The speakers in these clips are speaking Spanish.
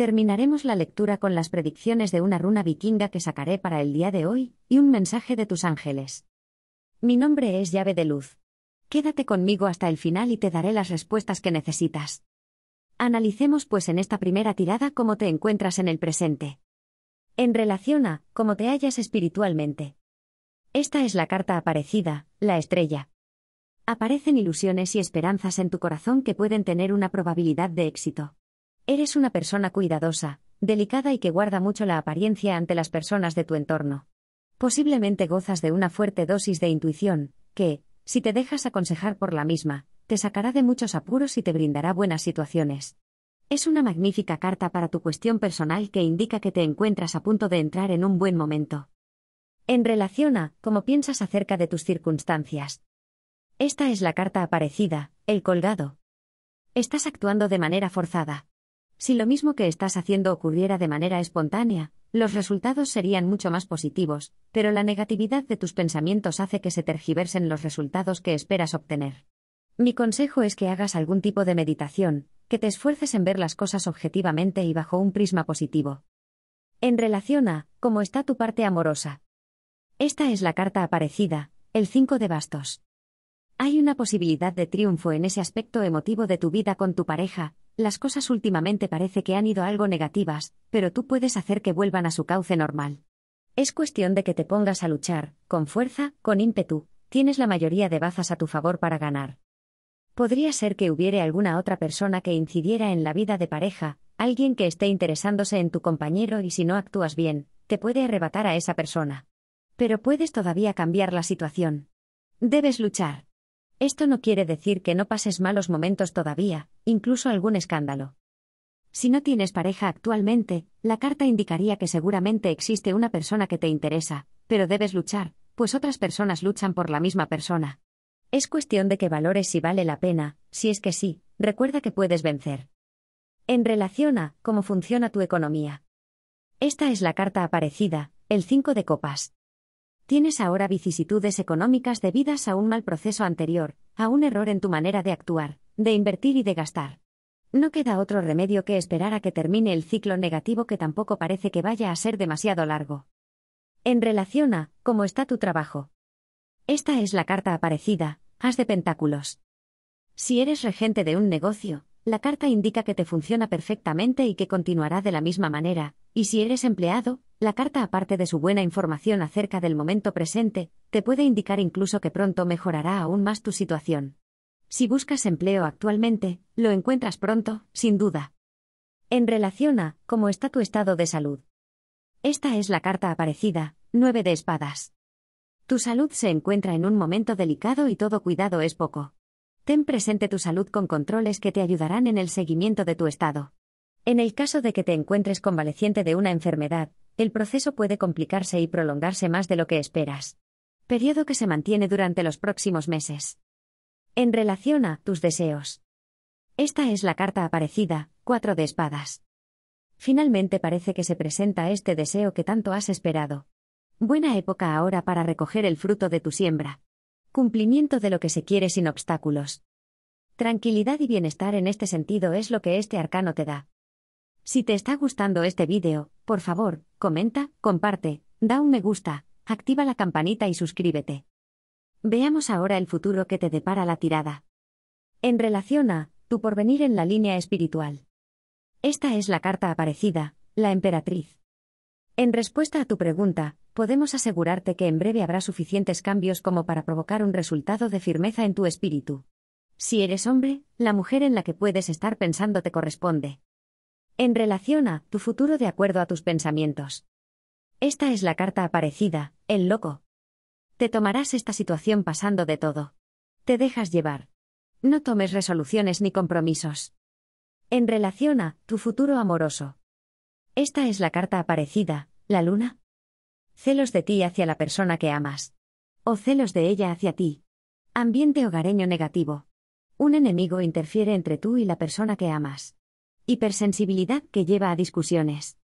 Terminaremos la lectura con las predicciones de una runa vikinga que sacaré para el día de hoy, y un mensaje de tus ángeles. Mi nombre es llave de luz. Quédate conmigo hasta el final y te daré las respuestas que necesitas. Analicemos pues en esta primera tirada cómo te encuentras en el presente. En relación a cómo te hallas espiritualmente. Esta es la carta aparecida, la estrella. Aparecen ilusiones y esperanzas en tu corazón que pueden tener una probabilidad de éxito. Eres una persona cuidadosa, delicada y que guarda mucho la apariencia ante las personas de tu entorno. Posiblemente gozas de una fuerte dosis de intuición, que, si te dejas aconsejar por la misma, te sacará de muchos apuros y te brindará buenas situaciones. Es una magnífica carta para tu cuestión personal que indica que te encuentras a punto de entrar en un buen momento. En relación a cómo piensas acerca de tus circunstancias. Esta es la carta aparecida, el colgado. Estás actuando de manera forzada, si lo mismo que estás haciendo ocurriera de manera espontánea, los resultados serían mucho más positivos, pero la negatividad de tus pensamientos hace que se tergiversen los resultados que esperas obtener. Mi consejo es que hagas algún tipo de meditación, que te esfuerces en ver las cosas objetivamente y bajo un prisma positivo. En relación a, ¿cómo está tu parte amorosa? Esta es la carta aparecida, el 5 de bastos. Hay una posibilidad de triunfo en ese aspecto emotivo de tu vida con tu pareja, las cosas últimamente parece que han ido algo negativas, pero tú puedes hacer que vuelvan a su cauce normal. Es cuestión de que te pongas a luchar, con fuerza, con ímpetu, tienes la mayoría de bazas a tu favor para ganar. Podría ser que hubiere alguna otra persona que incidiera en la vida de pareja, alguien que esté interesándose en tu compañero y si no actúas bien, te puede arrebatar a esa persona. Pero puedes todavía cambiar la situación. Debes luchar. Esto no quiere decir que no pases malos momentos todavía, incluso algún escándalo. Si no tienes pareja actualmente, la carta indicaría que seguramente existe una persona que te interesa, pero debes luchar, pues otras personas luchan por la misma persona. Es cuestión de que valores si vale la pena, si es que sí, recuerda que puedes vencer. En relación a cómo funciona tu economía. Esta es la carta aparecida, el 5 de copas. Tienes ahora vicisitudes económicas debidas a un mal proceso anterior, a un error en tu manera de actuar, de invertir y de gastar. No queda otro remedio que esperar a que termine el ciclo negativo que tampoco parece que vaya a ser demasiado largo. En relación a cómo está tu trabajo. Esta es la carta aparecida, haz de Pentáculos. Si eres regente de un negocio, la carta indica que te funciona perfectamente y que continuará de la misma manera, y si eres empleado, la carta aparte de su buena información acerca del momento presente, te puede indicar incluso que pronto mejorará aún más tu situación. Si buscas empleo actualmente, lo encuentras pronto, sin duda. En relación a cómo está tu estado de salud. Esta es la carta aparecida, 9 de espadas. Tu salud se encuentra en un momento delicado y todo cuidado es poco. Ten presente tu salud con controles que te ayudarán en el seguimiento de tu estado. En el caso de que te encuentres convaleciente de una enfermedad, el proceso puede complicarse y prolongarse más de lo que esperas. Periodo que se mantiene durante los próximos meses. En relación a tus deseos. Esta es la carta aparecida, cuatro de espadas. Finalmente parece que se presenta este deseo que tanto has esperado. Buena época ahora para recoger el fruto de tu siembra. Cumplimiento de lo que se quiere sin obstáculos. Tranquilidad y bienestar en este sentido es lo que este arcano te da. Si te está gustando este vídeo, por favor, comenta, comparte, da un me gusta, activa la campanita y suscríbete. Veamos ahora el futuro que te depara la tirada. En relación a tu porvenir en la línea espiritual. Esta es la carta aparecida, la emperatriz. En respuesta a tu pregunta, podemos asegurarte que en breve habrá suficientes cambios como para provocar un resultado de firmeza en tu espíritu. Si eres hombre, la mujer en la que puedes estar pensando te corresponde. En relación a tu futuro de acuerdo a tus pensamientos. Esta es la carta aparecida, el loco. Te tomarás esta situación pasando de todo. Te dejas llevar. No tomes resoluciones ni compromisos. En relación a tu futuro amoroso. Esta es la carta aparecida, la luna. Celos de ti hacia la persona que amas. O celos de ella hacia ti. Ambiente hogareño negativo. Un enemigo interfiere entre tú y la persona que amas. Hipersensibilidad que lleva a discusiones.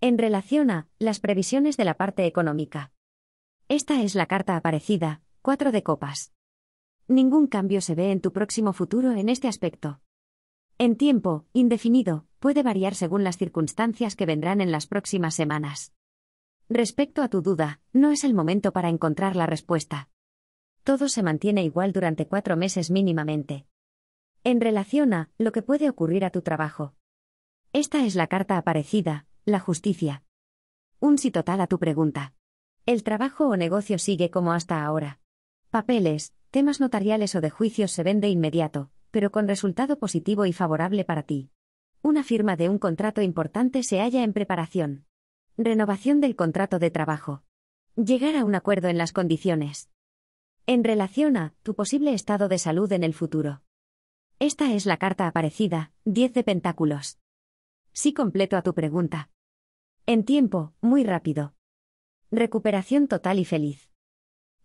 En relación a las previsiones de la parte económica. Esta es la carta aparecida, cuatro de copas. Ningún cambio se ve en tu próximo futuro en este aspecto. En tiempo, indefinido, puede variar según las circunstancias que vendrán en las próximas semanas. Respecto a tu duda, no es el momento para encontrar la respuesta. Todo se mantiene igual durante cuatro meses mínimamente. En relación a lo que puede ocurrir a tu trabajo. Esta es la carta aparecida, la justicia. Un sí total a tu pregunta. El trabajo o negocio sigue como hasta ahora. Papeles, temas notariales o de juicios se de inmediato, pero con resultado positivo y favorable para ti. Una firma de un contrato importante se halla en preparación. Renovación del contrato de trabajo. Llegar a un acuerdo en las condiciones. En relación a tu posible estado de salud en el futuro. Esta es la carta aparecida, 10 de pentáculos. Sí completo a tu pregunta. En tiempo, muy rápido. Recuperación total y feliz.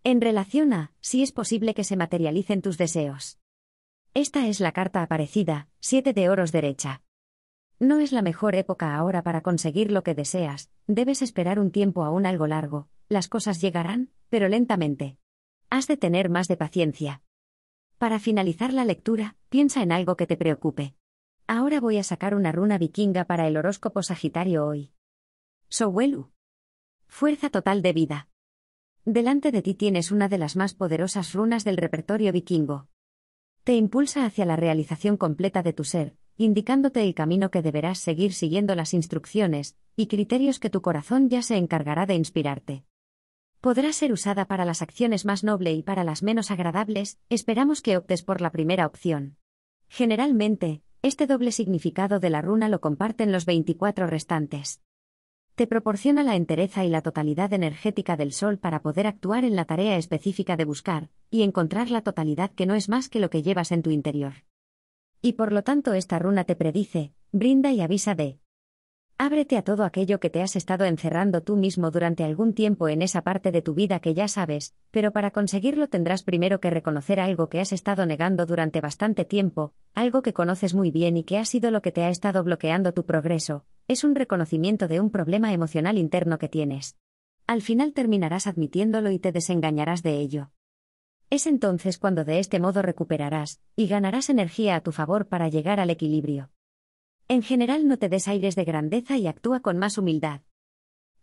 En relación a, si es posible que se materialicen tus deseos. Esta es la carta aparecida, siete de oros derecha. No es la mejor época ahora para conseguir lo que deseas, debes esperar un tiempo aún algo largo, las cosas llegarán, pero lentamente. Has de tener más de paciencia. Para finalizar la lectura, piensa en algo que te preocupe. Ahora voy a sacar una runa vikinga para el horóscopo Sagitario hoy. Sowelu. Fuerza total de vida. Delante de ti tienes una de las más poderosas runas del repertorio vikingo. Te impulsa hacia la realización completa de tu ser, indicándote el camino que deberás seguir siguiendo las instrucciones y criterios que tu corazón ya se encargará de inspirarte. Podrá ser usada para las acciones más noble y para las menos agradables, esperamos que optes por la primera opción. Generalmente, este doble significado de la runa lo comparten los 24 restantes. Te proporciona la entereza y la totalidad energética del Sol para poder actuar en la tarea específica de buscar, y encontrar la totalidad que no es más que lo que llevas en tu interior. Y por lo tanto esta runa te predice, brinda y avisa de. Ábrete a todo aquello que te has estado encerrando tú mismo durante algún tiempo en esa parte de tu vida que ya sabes, pero para conseguirlo tendrás primero que reconocer algo que has estado negando durante bastante tiempo, algo que conoces muy bien y que ha sido lo que te ha estado bloqueando tu progreso, es un reconocimiento de un problema emocional interno que tienes. Al final terminarás admitiéndolo y te desengañarás de ello. Es entonces cuando de este modo recuperarás, y ganarás energía a tu favor para llegar al equilibrio. En general no te des aires de grandeza y actúa con más humildad.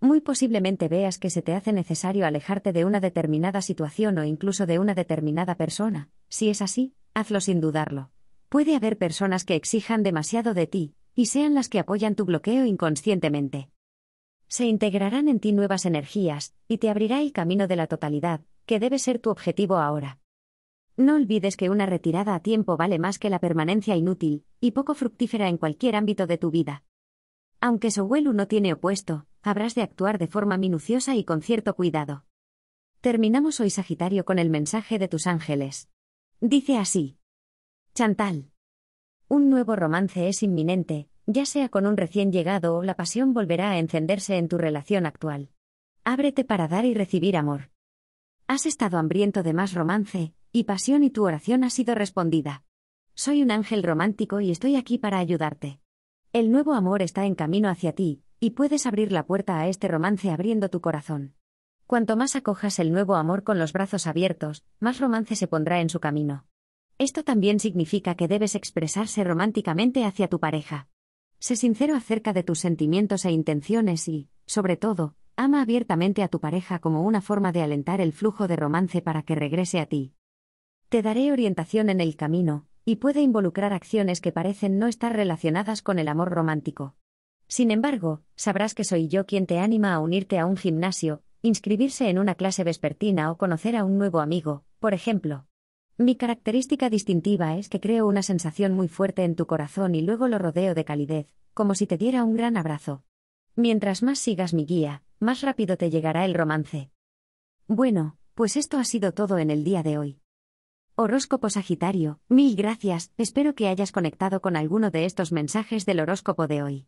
Muy posiblemente veas que se te hace necesario alejarte de una determinada situación o incluso de una determinada persona. Si es así, hazlo sin dudarlo. Puede haber personas que exijan demasiado de ti, y sean las que apoyan tu bloqueo inconscientemente. Se integrarán en ti nuevas energías, y te abrirá el camino de la totalidad, que debe ser tu objetivo ahora. No olvides que una retirada a tiempo vale más que la permanencia inútil y poco fructífera en cualquier ámbito de tu vida. Aunque Sowelu no tiene opuesto, habrás de actuar de forma minuciosa y con cierto cuidado. Terminamos hoy Sagitario con el mensaje de tus ángeles. Dice así. Chantal. Un nuevo romance es inminente, ya sea con un recién llegado o la pasión volverá a encenderse en tu relación actual. Ábrete para dar y recibir amor. Has estado hambriento de más romance, y pasión y tu oración ha sido respondida. Soy un ángel romántico y estoy aquí para ayudarte. El nuevo amor está en camino hacia ti, y puedes abrir la puerta a este romance abriendo tu corazón. Cuanto más acojas el nuevo amor con los brazos abiertos, más romance se pondrá en su camino. Esto también significa que debes expresarse románticamente hacia tu pareja. Sé sincero acerca de tus sentimientos e intenciones y, sobre todo, ama abiertamente a tu pareja como una forma de alentar el flujo de romance para que regrese a ti. Te daré orientación en el camino, y puede involucrar acciones que parecen no estar relacionadas con el amor romántico. Sin embargo, sabrás que soy yo quien te anima a unirte a un gimnasio, inscribirse en una clase vespertina o conocer a un nuevo amigo, por ejemplo. Mi característica distintiva es que creo una sensación muy fuerte en tu corazón y luego lo rodeo de calidez, como si te diera un gran abrazo. Mientras más sigas mi guía, más rápido te llegará el romance. Bueno, pues esto ha sido todo en el día de hoy. Horóscopo Sagitario, mil gracias, espero que hayas conectado con alguno de estos mensajes del horóscopo de hoy.